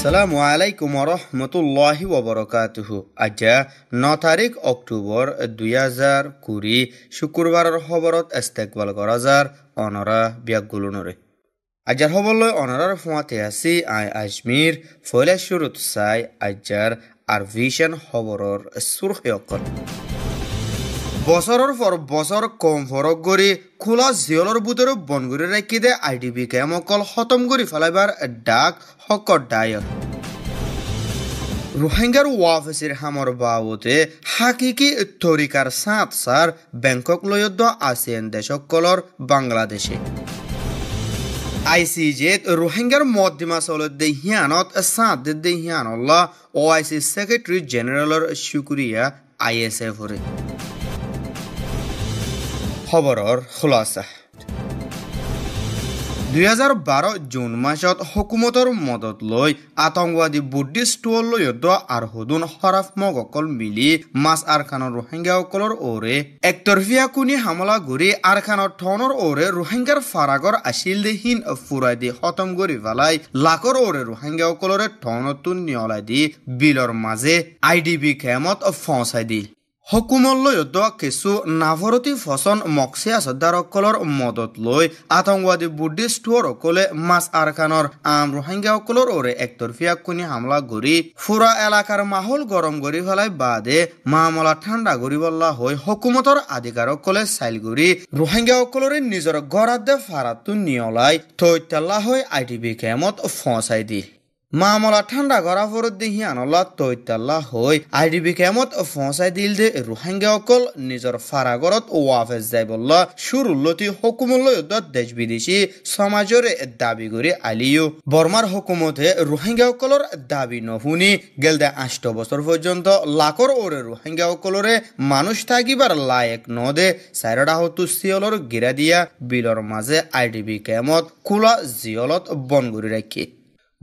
আছালামাইকুম ৰহমতুল্লাহি ৱবৰকাতহু আজা ন তাৰিখ অক্টোবৰ দুহেজাৰ কুৰি শুকুৰবাৰৰ খবৰত এষ্টেকবাল গৰাজাৰ অনৰা ব্যাগুলনৰে আজাৰ হবলৈ অনৰাৰ ফুৱাতে আছে আই আজমীৰ ফৈলেশ্বৰ চাই আজাৰ আৰ ভিছেন খবৰৰ চুৰ্খীয়কৰ বছৰৰ পর বছৰ কম ফৰক কৰি খোলা জিয়লর বুতরে বনগুড়ি ৰাখি দে আই ডি বি কেম অকল খতম কৰি পেলাইবাৰ ডাক হকর ডায়ক রোহিঙ্গার ওয়াফেসির হামর বাবতে হাকিকি তরিকার সাত সার ব্যাংকক লয়দ্দ আসিয়ান দেশসকলৰ বাংলাদেশে আই আইসিজেত রোহিঙ্গার মদ্দিমা চলত দে হিয়ানত সাঁত দে হিয়ানল্লাহ ও আইসি সেক্রেটারি জেনারেলর শুক্রিয়া আইএসএফরে খবৰৰ খুলাচা দুই হাজাৰ বাৰ জুন মাহত হকুমতৰ মদত লৈ আতংকবাদী বুদ্ধিষ্ট আৰু সদুন সৰাফমক অকল মিলি মাছ আৰ খানৰ ৰোহিংগাসকলৰ ওৰে একতৰফীয়া কুনি হামলা ঘূৰি আৰ খানৰ ঠনৰ ওৰে ৰোহিংগাৰ ফাৰাগৰ আছিল দেহীন ফুৰাই দি খতম কৰি পেলাই লাখৰ ওৰে ৰোহিংগাসকলৰে ঠনতো নিয়লাই দি বিলৰ মাজে আই ডি বি কেমত ফঁচাই দিল হকুমল্লৈ অদোৱা কিছু নাভৰতী ফচন মক্সিয়া চৰ্দাৰসকলৰ মদত লৈ আতংকবাদী বুদ্ধিষ্টৰ অকলে মাছ আৰখানৰ আম ৰোহিংগাসকলৰ ওৰে একতৰফীয়া কুনি হামলা কৰি ফুৰা এলেকাৰ মাহল গৰম কৰি পেলাই বাদে মামলা ঠাণ্ডা কৰি পেলোৱা হৈ হকুমতৰ আধিকাৰসকলে চাইল কৰি নিজৰ নিজৰ দে ফাৰাটো নিয়লাই থৈ তেলা হৈ আই টি বি কেমত ফচাই দি মামলা ঠান্ডা গড়া ফরত দেহি আনলা তৈতাল্লা হৈ আই ডি বি কেমত ফসাই দিল দে রোহাঙ্গা অকল নিজর ফারাগরত ৱাফেজ যাই বল্লা সুৰুলতি হকুমলৈ দত দেশ বিদেশি সমাজৰে দাবি কৰি আলিও বর্মার হুকুমতে রোহিঙ্গা অকলর দাবি নুশুনি গেল দে বছর বছৰ পৰ্যন্ত লাখৰ ওৰে রোহিঙ্গা অকলরে মানুষ থাকিবাৰ লায়েক নদে চাৰিটা হতু সিয়লর গিৰা দিয়া বিলৰ মাজে আই ডি বি কেমত কুলা জিয়লত বন কৰি ৰাখি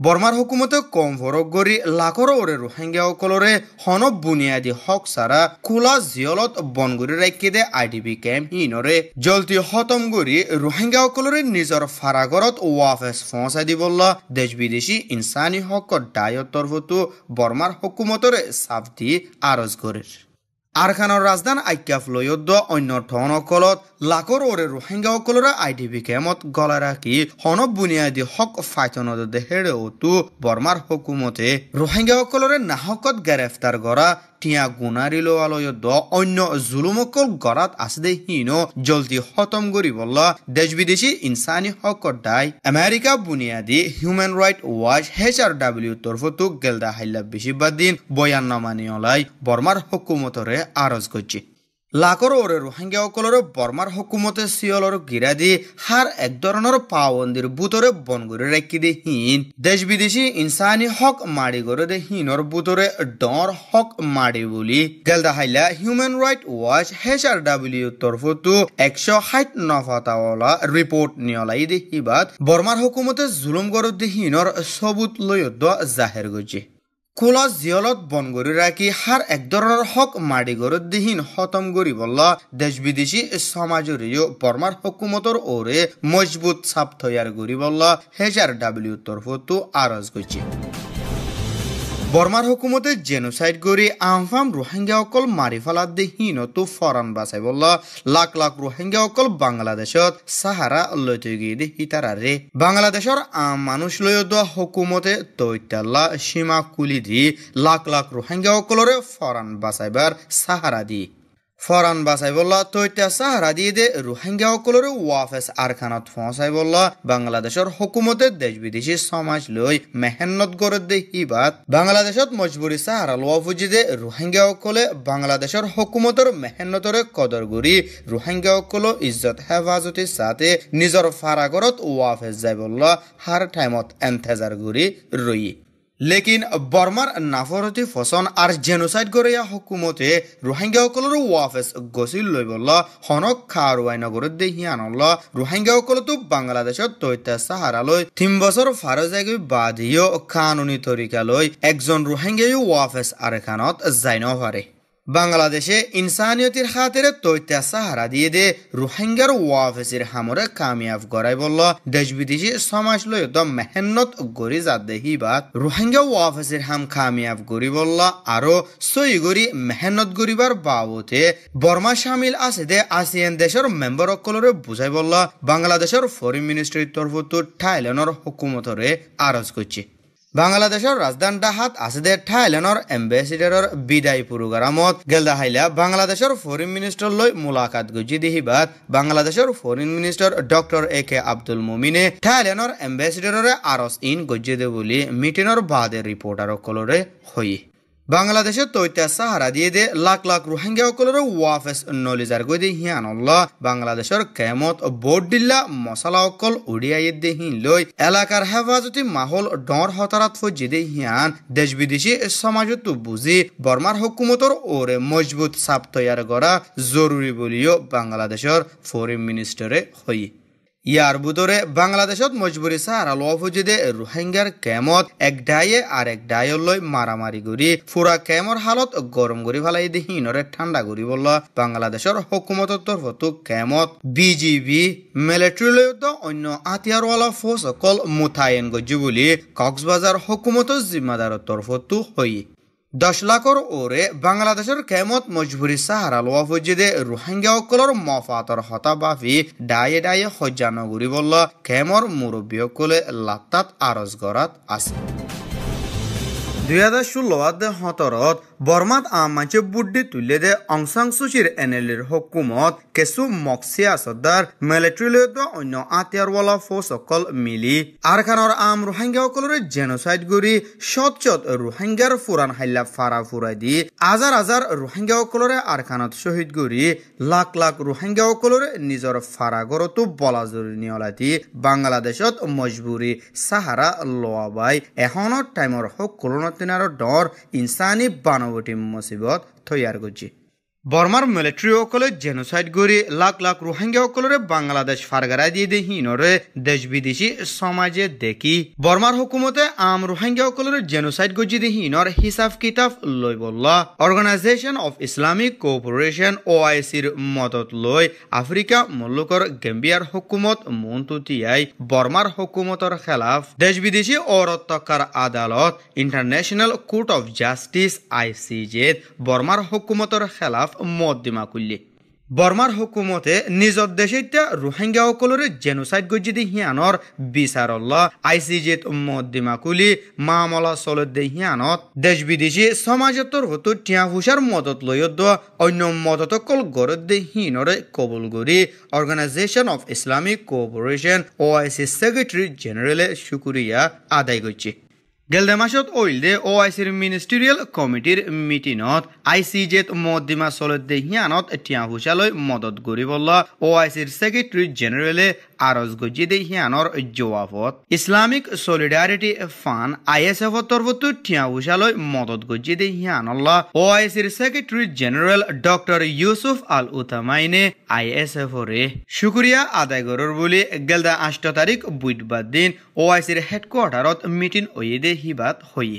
বৰ্মাৰ হুকুমতে কম ভৰক গৰি লাখৰ ওৰে ৰোহিংগীয়াসকলৰে সনব বুনিয়াদী হক চাৰা খোলা জিয়লত বনগুৰি ৰাখি দে আই ডি বি কেম্প হীনৰে জলটি হতম গৰি ৰোহিংগীয়াসকলৰে নিজৰ ফাৰাগৰত ৱাফ এছ ফঁচাই দিবলা দেশ বিদেশী ইনছানী হকৰ দায়ৰ তৰফতো বৰ্মাৰ হুকুমতৰে চাপ দি আৰজ গৰিৰ আৰখানৰ ৰাজধান লৈ লয়োদ্য অন্য ঠনসকলত লাখৰ ওৰে ৰোহিংগাসকলৰ আই ডি ভি কেমত গলা ৰাখি সনব বুনিয়াদী হক ফাইথনত দেহেৰেওতো বৰ্মাৰ হুকুমতে ৰোহিংগাসকলৰে নাহকত গ্ৰেপ্তাৰ কৰা টিয়া গুণারিল আলয় দ অন্য জুলুমকল গড়াত আছে দে হীন জলদি খতম করি বলল দেশ বিদেশি ইনসানি হক দায় আমেরিকা বুনিয়াদি human right watch H R W তরফ তো গেলদা হাইলা বেশিরভাগ দিন বয়ান নামানি অলাই বর্মার হকুমতরে আরজ করছে লাখৰ ওৰে ৰোহিংগীসকলৰ বৰ্মাৰ হকুমতে চিয়লৰ গিৰা দি হাৰ এক ধৰণৰ পাৱন্দিৰ বুটৰে বনগুৰি ৰাখি দে হীন দেশ বিদেশী ইনচানী হক মাৰি গৰে দে হীনৰ বুটৰে ডৰ হক মাৰি বুলি গেলদা হাইলা human right watch H R W তৰফতো একশ ষাঠ নফাটাৱলা ৰিপৰ্ট নিয়লাই দেহিবাদ সিবাদ বৰ্মাৰ হকুমতে জুলুম গৰত দে হীনৰ চবুত লৈ জাহেৰ গৈছে কুলজ জিয়লত বন গরি রাখি হার এক ধরনের হক মাড়ি গরত দিহীন খতম গরি বলল দেশ বিদেশি সমাজরীয় বর্মার হকুমতর ওরে মজবুত সাপ তৈয়ার গরি বলল হেজার ডাব্লিউ তরফতো আরজ করছে বর্মার হুকুমতে জেনোসাইড গরি আমফাম রোহিঙ্গা অকল মারি ফেলার দেহীন তো ফরান বাসাই বলল লাখ লাখ রোহিঙ্গা অকল বাংলাদেশত সাহারা লৈ তৈ গিয়ে হিতারারে বাংলাদেশর আম মানুষ লৈ দেওয়া হুকুমতে তৈতাল্লা সীমা কুলি দি লাখ লাখ রোহিঙ্গা অকলরে ফরান বাসাইবার সাহারা দি ফরান বাসাই বল্লা তৈতা সাহারা দিয়ে দে রোহিঙ্গা সকলের ওয়াফেস আরখানাত ফসাই বল্লা বাংলাদেশের হকুমতে দেশ বিদেশী সমাজ লৈ মেহনত গড়ে দে হিবাত বাংলাদেশত মজবুরি সাহারা লোয়া ফুজি দে রোহিঙ্গা অকলে বাংলাদেশের হকুমতের মেহনতরে কদর গুড়ি রোহিঙ্গা অকল ইজ্জত হেফাজতির সাথে নিজের ফারাগরত ওয়াফেস যাই বলল হার টাইমত এন্তেজার গুড়ি রই লেকিন বৰ্মাৰ নাফৰতি ফচন আৰু জেনোচাইড গৰিয়া হকুমতে ৰোহিংগাসকলৰ ৱাফেচ গছিল লৈ বল সনক খা আৰু আইনগৰত দেহিয়ান ল ৰোহিংগীয়াসকলতো বাংলাদেশত তৈতা চাহাৰালৈ তিন বছৰ ফাৰজাগি বাদীয় কানুনী তৰিকালৈ একজন ৰোহিংগাই ৱাফেচ আৰ খানত জানিব পাৰে বাংলাদেশে ইনসানিয়তির খাতিরে তৈতা সাহারা দিয়ে দে রোহিঙ্গার ওয়াফেসির হামরে কামিয়াব করাই বলল দেশ বিদেশি সমাজ লয়ত মেহনত গরি দেহি বাদ রোহিঙ্গা ওয়াফেসির হাম কামিয়াব গরি বলল আরো সই গরি মেহনত গরিবার বাবতে বর্মা সামিল আছে দে আসিয়ান দেশের মেম্বার অকলরে বুঝাই বলল বাংলাদেশের ফরেন মিনিস্ট্রির তরফ তো থাইল্যান্ডের হুকুমতরে আরজ করছে বাংলাদেশের রাজধান ডাহাত দে থাইল্যান্ডর এম্বেসিডারর বিদায় পুরুগারামত গেলদা হাইলা বাংলাদেশের ফরেন মিনিস্টার লৈ মুলাকাত গুজি দিহিবাত বাংলাদেশের foreign minister doctor A K Abdul মুমিনে থাইল্যান্ডর এম্বেসিডাররে আরস ইন গজি দে বলি মিটিংর বাদে কলরে হই বাংলাদেশে তৈতা সাহারা দিয়ে দে লাখ লাখ রোহিঙ্গা সকলের ওয়াফেস নলিজার গই দে হিয়ান বাংলাদেশের কেমত বোর্ডিল্লা মশলা অকল উড়িয়াই দে হি লই এলাকার হেফাজতি মাহল ডর হতারাত ফজি দে হিয়ান দেশ বিদেশি সমাজ তো বুঝি বর্মার হকুমতর ওরে মজবুত সাপ তৈয়ার করা জরুরি বলিও বাংলাদেশের ফরেন মিনিস্টারে হই ইয়ার বুতরে বাংলাদেশত মজবুরি আলো অফুজিদে রোহিঙ্গার কেমত এক ডায়ে আর এক লই মারামারি করি ফুরা কেমর হালত গরম করি ফেলাই দি হিনরে ঠান্ডা করি বলল বাংলাদেশের হকুমতর তরফতো কেমত বিজিবি মিলিটারি লই তো অন্য আতিয়ারওয়ালা ফোর্স অকল মোতায়েন গজি বুলি কক্সবাজার হকুমতর জিম্মাদার তরফতো হই দশ লাখৰ ওৰে বাংলাদেশৰ কেমত মজবুৰী চাহাৰা লোৱা ফুজিদে ৰোহিংগীয়াসকলৰ মফাতৰ হতাবাফি ডায়ে ডায়ে সজ্জা নগৰীবল্ল কেমৰ মুৰব্বীসকলে লাত্তাত আৰজ গৰাত আছে দুই হাজার ষোলো হতরত বর্মাত আমাঞ্চে বুদ্ধি তুলে দে অংসাং সুচির এনেলির হকুমত কেসু মক্সিয়া সর্দার মিলিটারিলত অন্য আতিয়ারওয়ালা ফৌসকল মিলি আর খানোর আম রোহিঙ্গাসকলের জেনোসাইড গড়ি শত শত রোহিঙ্গার ফুরান হাইলা ফারা ফুরাই দি হাজার হাজার রোহিঙ্গাসকলের আর খানত শহীদ গড়ি লাখ লাখ রোহিঙ্গাসকলের নিজের ফারাগরতো বলা জরুরি অলাতি বাংলাদেশত মজবুরি সাহারা লওয়া বাই এখনো টাইমর সকলনত ଦିନର ଡର ଇନ୍ସାନି ବାଣବଟି ମସିବତ ତୈୟାର କରୁଛି বর্মার অকলে জেনোসাইড গড়ি লাখ লাখ অকলরে বাংলাদেশ ফাৰগাৰাই দি দি হিনৰে দেশ বিদেশী সমাজে দেখি বর্মার হুকুমতে আম অকলরে জেনোসাইড গজি দি হিনৰ হিচাপ কিতাপ লৈ বল্লা organisation of Islamic cooperation O I চিৰ মদত লৈ আফ্ৰিকা মুল্লুকৰ গেম্বিয়াৰ হুকুমত মন্তুতিয়াই বর্মার হুকুমতর খেলাফ দেশ বিদেশী অৰত্তকাৰ আদালত international court of justice I C হুকুমতর খেলাফ মদ্দিমা কুল্লি বর্মার হুকুমতে নিজর দেশে রোহিঙ্গা সকলের জেনোসাইড গজ্জি হিয়ানর বিচারল্লা আইসিজিত মদ্দিমা কুলি মামলা চলত দে হিয়ানত দেশ বিদেশি সমাজতর হতো টিয়া হুসার মদত লই অন্য মদত কল গরত দে হিনরে কবুল গরি organisation of Islamic cooperation OIC secretary জেনারেলে শুকুরিয়া আদায় করছে গেলদে মাসত অইলদে ও আইসির মিনিস্ট্রিয়াল কমিটির মিটিনত আই সি জেত মদ্দিমা চলতে হিয়ানত টিয়া হুচালৈ মদত গরিবল্লা ও আইসির সেক্রেটারি জেনারেলে আরজ গজিদে হিয়ানর জবাবত Islamic solidarity fund I S এফর তরফত টিয়া হুচালৈ মদত গজিদে হিয়ানল্লা ও আইসির secretary general doctor Yusuf Al উতামাইনে আই এস এফরে শুক্রিয়া আদায় গরর বলে গেলদা আষ্ট তারিখ বুধবার দিন ও আইসির হেডকোয়ার্টারত মিটিং ওয়েদে হিবাত হই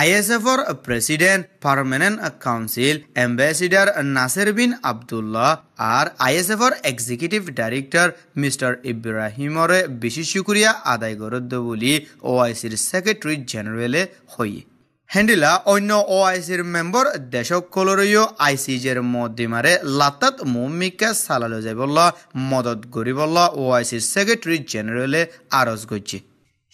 আই এস আইএসএফর president permanent council ambassador Nasser bin Abdullah আর আইএসএফর এক্সিকিউটিভ ডাইরেক্টর মিস্টার ইব্রাহিমরে বিশেষ শুক্রিয়া আদায় করদ্দ আই ওআইসির সেক্রেটারি জেনারেলে হই হেন্ডিলা অন্য ও আইসির মেম্বর দেশকলরও আইসিজের মধ্যমারে লাতাত মমিকা সালালো যাই বলল মদত গরি বলল আই আইসির সেক্রেটারি জেনারেলে আরজ করছে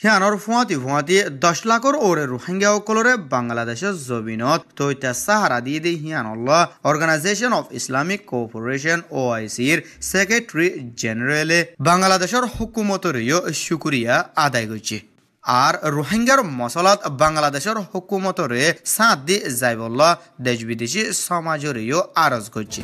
হিয়ানোর ফুয়াতি ফুয়াতি দশ লাখর ওরে রোহিঙ্গা সকলরে বাংলাদেশের জবিনত তৈতা সাহারা দিয়ে দিয়ে হিয়ানল্লাহ অর্গানাইজেশন অফ ইসলামিক কোপারেশন ও আইসির সেক্রেটারি জেনারেলে বাংলাদেশের হুকুমতরেও শুকুরিয়া আদায় করছে আর রোহিঙ্গার মশলাত বাংলাদেশের হুকুমতরে সাঁত দিয়ে যাইবল্লা দেশ বিদেশি সমাজরেও আরজ করছে